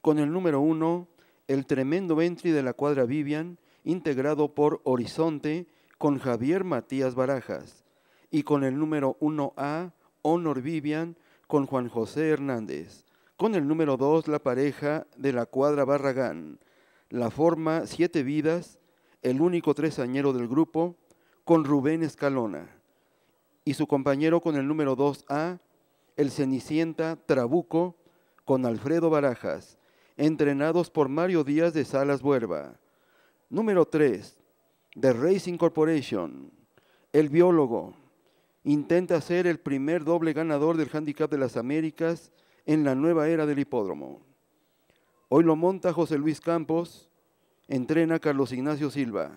con el número uno, el tremendo Ventri de la cuadra Vivian, integrado por Horizonte, con Javier Matías Barajas, y con el número 1A, Honor Vivian, con Juan José Hernández, con el número 2, la pareja de la cuadra Barragán, la forma Siete Vidas, el único tresañero del grupo, con Rubén Escalona, y su compañero con el número 2A, el Cenicienta Trabuco, con Alfredo Barajas, entrenados por Mario Díaz de Salas Huerva. Número 3. De Racing Corporation. El biólogo. Intenta ser el primer doble ganador del handicap de las Américas en la nueva era del hipódromo. Hoy lo monta José Luis Campos. Entrena Carlos Ignacio Silva.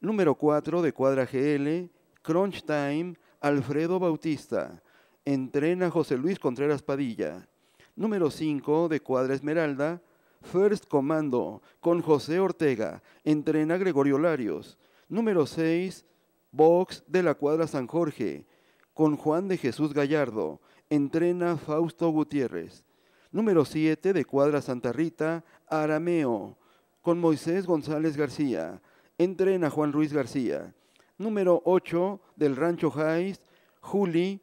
Número 4 de Cuadra GL. Crunch Time. Alfredo Bautista. Entrena José Luis Contreras Padilla. Número 5 de Cuadra Esmeralda. First comando con José Ortega, entrena Gregorio Larios. Número 6, Box de la Cuadra San Jorge con Juan de Jesús Gallardo, entrena Fausto Gutiérrez. Número 7 de Cuadra Santa Rita, Arameo, con Moisés González García, entrena Juan Ruiz García. Número 8 del Rancho Jais, Juli,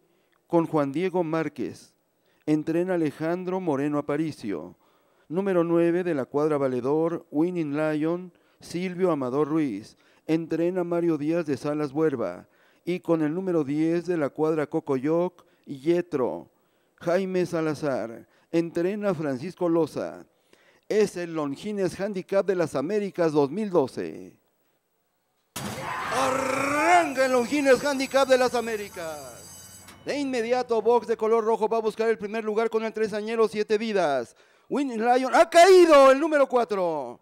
con Juan Diego Márquez, entrena Alejandro Moreno Aparicio número 9 de la cuadra valedor, Winning Lion, Silvio Amador Ruiz. Entrena Mario Díaz de Salas Huerva. Y con el número 10 de la cuadra Cocoyoc, Yetro. Jaime Salazar. Entrena Francisco Loza. Es el Longines Handicap de las Américas 2012. Arranca el Longines Handicap de las Américas. De inmediato, Box de color rojo va a buscar el primer lugar con el tresañero Siete Vidas. Winning Lion ha caído el número 4.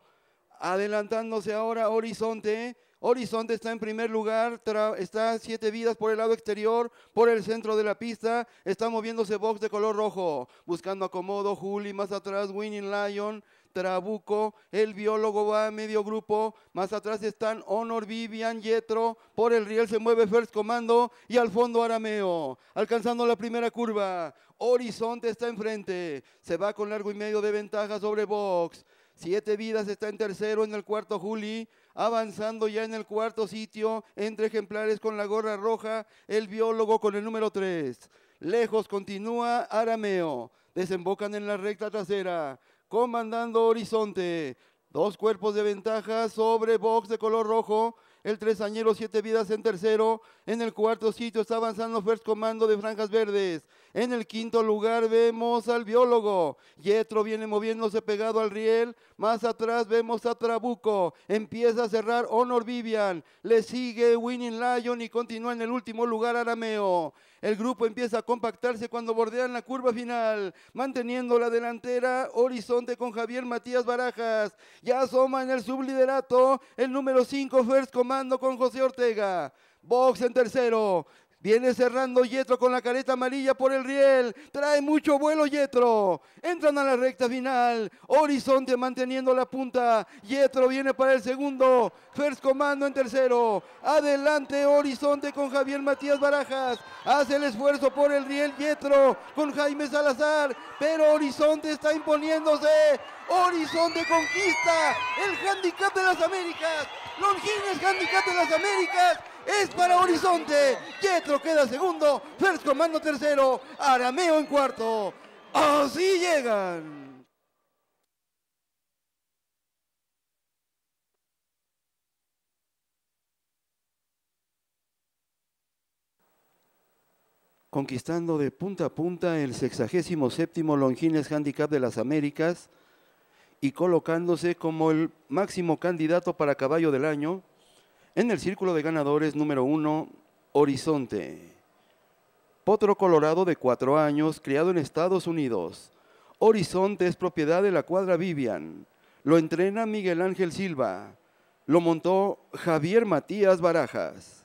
Adelantándose ahora Horizonte. Horizonte está en primer lugar, está siete vidas por el lado exterior, por el centro de la pista, está moviéndose box de color rojo, buscando acomodo, Juli más atrás, Winning Lion, Trabuco, el biólogo va a medio grupo, más atrás están Honor, Vivian, Yetro, por el riel se mueve First Comando y al fondo Arameo, alcanzando la primera curva, Horizonte está enfrente. Se va con largo y medio de ventaja sobre Box. Siete vidas está en tercero, en el cuarto Juli, avanzando ya en el cuarto sitio, entre ejemplares con la gorra roja, el biólogo con el número tres. Lejos continúa Arameo, desembocan en la recta trasera, comandando Horizonte. Dos cuerpos de ventaja sobre Box de color rojo, el tresañero siete vidas en tercero, en el cuarto sitio está avanzando First Comando de Franjas Verdes, en el quinto lugar vemos al biólogo, Yetro viene moviéndose pegado al riel, más atrás vemos a Trabuco, empieza a cerrar Honor Vivian, le sigue Winning Lion y continúa en el último lugar Arameo, el grupo empieza a compactarse cuando bordean la curva final, manteniendo la delantera Horizonte con Javier Matías Barajas, ya asoma en el subliderato el número cinco, First Comando, Comando con José Ortega. Box en tercero. Viene cerrando Yetro con la careta amarilla por el riel. Trae mucho vuelo Yetro. Entran a la recta final. Horizonte manteniendo la punta. Yetro viene para el segundo. First Comando en tercero. Adelante Horizonte con Javier Matías Barajas. Hace el esfuerzo por el riel Yetro con Jaime Salazar. Pero Horizonte está imponiéndose. Horizonte conquista el handicap de las Américas. Longines handicap de las Américas. Es para Horizonte. Pietro queda segundo. First Comando tercero. Arameo en cuarto. Así llegan. conquistando de punta a punta el 67 Longines Handicap de las Américas, y colocándose como el máximo candidato para caballo del año en el círculo de ganadores número uno, Horizonte. Potro Colorado de cuatro años, criado en Estados Unidos. Horizonte es propiedad de la cuadra Vivian. Lo entrena Miguel Ángel Silva. Lo montó Javier Matías Barajas.